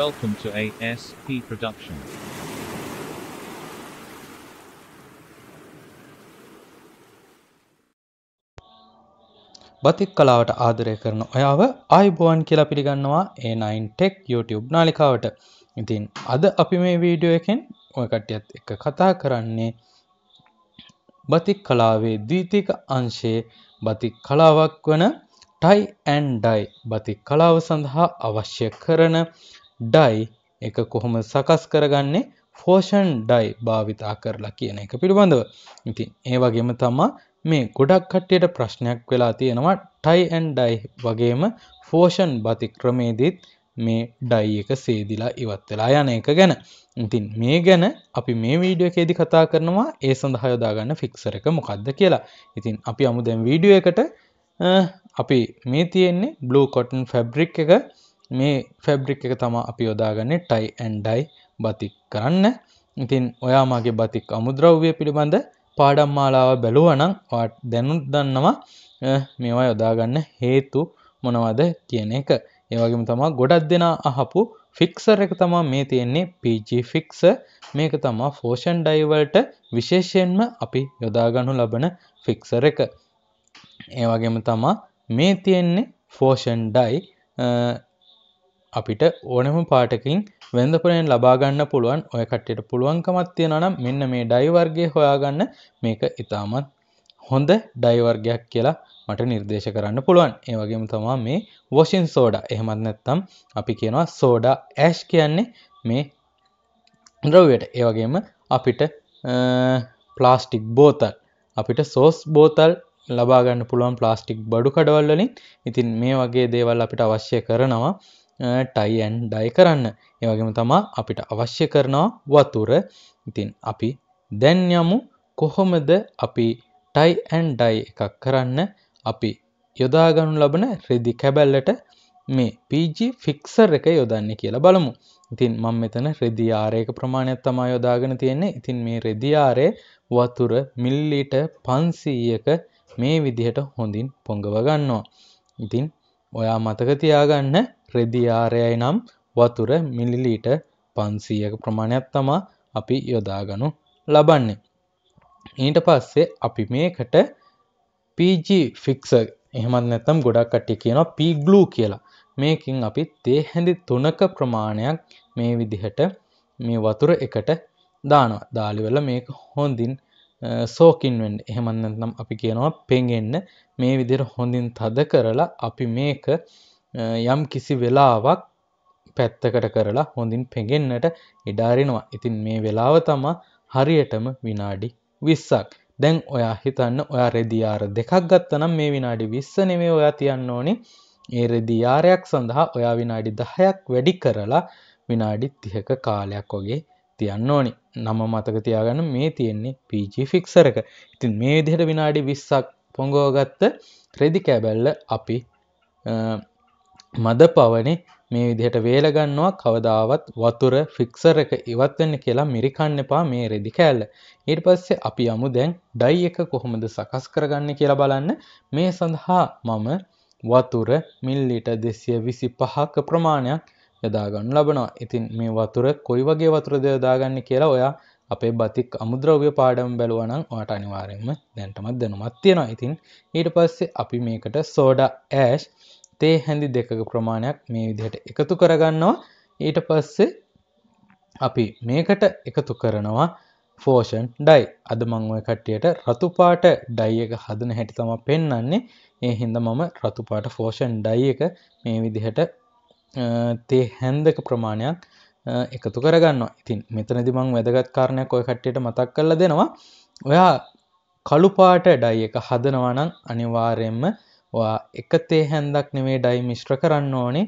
Welcome to ASP Production. බතික් කලාවට ආදරය කරන ඔයාව ආයිබෝවන් කියලා පිළිගන්නවා ඒනයින් ටෙක් YouTube නාලිකාවට ඉතින් අද අපි මේ වීඩියෝ එකෙන් ඔය කට්ටියත් එක කතා කරන්නේ බතික් කලාවේ දීතික අංශයේ බතික් කලාවක් වන ටයි ඇන්ඩයි බතික් කලාව සඳහා අවශ්‍ය කරන ඩයි එක කොහොම සකස් කරගන්නේ ෆෝෂන් ඩයි භාවිතා කරලා කියන එක පිළිබඳව ඉතින් ඒ වගේම තමා මේ ගොඩක් කට්ටියට ප්‍රශ්නයක් වෙලා තියෙනවා ටයිඇන් ඩයි වගේම ෆෝෂන් බති ක්‍රමේදීත් මේ ඩයි එක සේදිලා ඉවත් වෙලා යන එක ගැන ඉතින් මේ ගැන අපි මේ වීඩියෝ එකේදි කතා කරනවා ඒ සඳහා යොදාගන්න ෆික්සර එක මොකක්ද කියලා ඉතින් අපි අමු දැන් වීඩියෝ එකට අපි මේ තියෙන්නේ බ්ලූ කොටන් ෆැබ්‍රික් එක මේ ෆැබ්‍රික් එක තමා අපි යොදාගන්නේ ටයි ඇන්ඩයි බතික් කරන්න ඉතින් ඔයාමගේ බතික් අමුද්‍රව්‍ය පිළිබඳ පාඩම් මාලාව බැලුවනම් දැනුත් දන්නවා මේවා යොදාගන්න හේතු මොනවද කියන එක ඒවගේම තමා ගොඩක් දෙනා අහපු ෆික්සර් එක තමා මේ තියෙන්නේ PG ෆික්ස මේක තමා ෆෝෂන් ඩයිවල්ට විශේෂයෙන්ම අපි යොදාගනු ලබන ෆික්සර එක ඒවගේම තමා මේ තියෙන්නේ ෆෝෂන් ඩයි අපිට ඕනෙම පාටකින් වෙන්දපුරෙන් ලබාගන්න පුළුවන් ඔය කට්ටට පුළුවන්කමත් තියෙනනම් මෙන්න මේ ඩයිවර්ගේ හොයාගන්න මේක ඉතාමත් හොඳ ඩයිවර්ගයක් කියලා මට නිර්දේශ කරන්න පුළුවන් ඒ වගේම තමා මේ වොෂින් සෝඩ එහෙමත් නැත්තම් අපි කියනවා සෝඩා ඇෂ් කියන්නේ මේ ද්‍රව්යට ඒවගේම අපිට ප්ලාස්ටික් බෝතල් අපිට සෝස් බෝතල් ලබාගන්න පුළුවන් ප්ලාස්ටික් බඩු කඩවල්වලින් ඉතින් මේ වගේ දේවල් අපිට අවශ්‍ය කරනවා ටයිඇන් ඩයි කරන්න ඒවගේම තමා අපිට අවශ්‍ය කරනවා වතුර ඉතින් අපි දැන් යමු කොහොමද අපි ටයිඇන් ඩයි එකක් කරන්න අපි යොදාගනු ලබන රෙදි කැබැල්ලට මේ පG ෆික්සර් එක යොදන්න කියලා බලමු ඉතින් මං මෙතන රෙදිආරයක ප්‍රමාණයක් තමා යොදාගෙන තියෙන්නේ ඉතින් මේ රෙදිආරය වතුර මිල්ලීට පන්සීයක මේ විදිහට හොඳින් පොඟව ගන්නවා ඉතින් ඔයා මතක තියාගන්න රෙදි ආරයයි නම් වතුර මිලිලීට පන්සීයක ප්‍රමාණයක් තමා අපි යොදාගනු ලබන්නේ. ඊට පස්සේ අපි මේකට පG ෆික්ස එහමත් නැතම් ගොඩක් කට්ටි කියනවා පිග්ලූ කියලා මේකින් අපි තේ හැඳි තුනක ප්‍රමාණයක් මේ විදිහට මේ වතුර එකට දානවා දාලිවෙල මේක හොඳින් සෝකින්වෙන්ඩ එහෙමන්නනම් අපි කියනවා පෙන්ගෙන්න්න මේ විදිර හොඳින් තද කරලා අපි මේක යම් කිසි වෙලාවක් පැත්තකට කරලා හොඳින් පෙගෙන්න්නට ඉඩාරෙනවා ඉතින් මේ වෙලාව තමා හරියටම විනාඩි විස්සක් දැන් ඔයා හිතන්න ඔයා රෙදියාර දෙකක් ගත්තනම් මේ විනාඩි විස්සනවේ ඔයා තියන්න ඕනේ ඒ රෙදියාරයක් සඳහා ඔයා විනාඩි දහයක් වැඩි කරලා විනාඩි තිහක කාලයක් වගේ තියන්න ඕනි නම මතක තියාගන්න මේ තියෙන්නේ පීජි ෆික්සරක ඉතින් මේ විදිහට විනාඩි විස්සක් පොංගෝගත්ත රෙදි කැබැල්ල අපි මද පවනේ මේ විදිහට වේල ගන්නවා කවදාවත් වතුර ෆික්සර් එක ඉවත් වෙන්න කියලා මිරිකන්න එපා මේ රෙදි කෑල්ල. ඊට පස්සේ අපි යමු දැන් ඩයි එක කොහොමද සකස් කරගන්නේ කියලා බලන්න. මේ සඳහා මම වතුර මිල්ලිලීටර් 225ක ප්‍රමාණයක් යොදා ගන්න ලබනවා. ඉතින් මේ වතුර කොයි වගේ වතුරද යොදාගන්නේ කියලා ඔයා අපේ බතික් අමුද්‍රව්‍ය පාඩම බැලුවා නම් ඔයාට අනිවාර්යයෙන්ම දැනටමත් දැනුමක් තියෙනවා. ඉතින් ඊට පස්සේ අපි මේකට සෝඩා ඇෂ් තේ හැඳි දෙකක ප්‍රමාණයක් මේ විදිහට එකතු කරගන්නවා ඊට පස්සේ අපි මේකට එකතු කරනවා ෆෝෂන් ඩයි අද මංුව කට්ටියට රතුපාට ඩයි එක හදන හැටි තම පෙන්න්නන්නේ ඒ හින්ද මම රතුපාට ෆෝෂන් ඩයි එක මේ විදිහට තේ හැන්දක ප්‍රමාණයක් එකතු කරගන්න ඉතින් මෙතනදි මං වැදගත් කාරණයක් ඔය කට්ටියට මතක් කරලා දෙනවා ඔයා කළුපාට ඩයි එක හදනවනං අනිවාරයෙන්ම ඔයා එක තේ හැන්දක් නෙවේ ඩයි මිශ්්‍ර කරන්න ඕනේ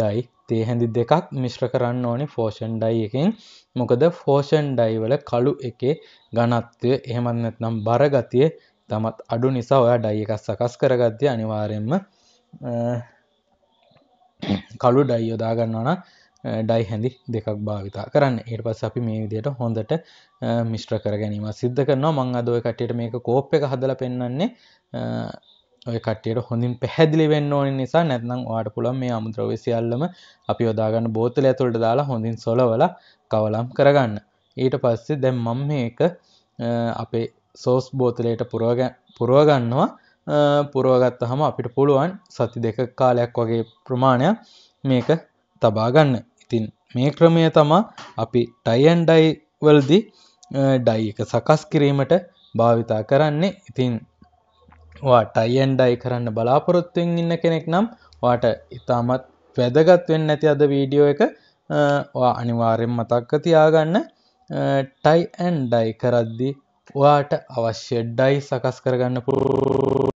ඩයි තේ හැඳි දෙකක් මිශ්්‍ර කරන්න ඕනේ ෆෝෂන් ඩයි එකෙන් මොකද ෆෝෂන් ඩයි වල කළු එකේ ගනත්වය එහෙමන්නත් නම් බරගතිය තමත් අඩු නිසා ඔයා ඩයි එකක් සකස් කරගත්ය අනිවාරයෙන්ම කළු ඩයි යොදාගන්නවන ඩයි හැඳි දෙකක් භාවිතා කරන්න ඒට පස් අපි මේ විදියට හොඳට මිශ්්‍ර කර ගැනීම සිද්ධ කරනවා මං අදෝය කටට මේක කෝප් එක හදල පෙන්න්නේ කටයට හොඳින් පැහැදිලි වෙන්න ඕන නිසා නැත්නම් වාට පුළන් මේ අමුද්‍රව්‍ය සියල්ලම අපි යොදාගන්න බෝතල ඇතුළට දාලා හොඳින් සොලවල කවලම් කරගන්න ඊට පස්සේ දැම් මම් මේක අපේ සෝස් බෝතලයට පුරුවගන්නවා පුරුවගත්ත හම අපිට පුළුවන් සති දෙක කාලයක් වගේ ප්‍රමාණයක් මේක තබාගන්න ඉතින් මේ ක්‍රමය තමා අපි ටයින්ඩයිවල්දි ඩයි එක සකස් කිරීමට භාවිතා කරන්නේ ඉතින් වාට අයින්ඩයි කරන්න බලාපොරොත්තුවෙන් ඉන්න කෙනෙක් නම් වාට ඉතාමත් වැදගත් වෙන්න ඇති අද වීඩියෝ එක අනිවාරෙන් මතක්ක තියාගන්න ටයිඇන්ඩයි කරද්දි ඔයාට අවශ්‍ය ඩයි සකස් කරගන්න පුරු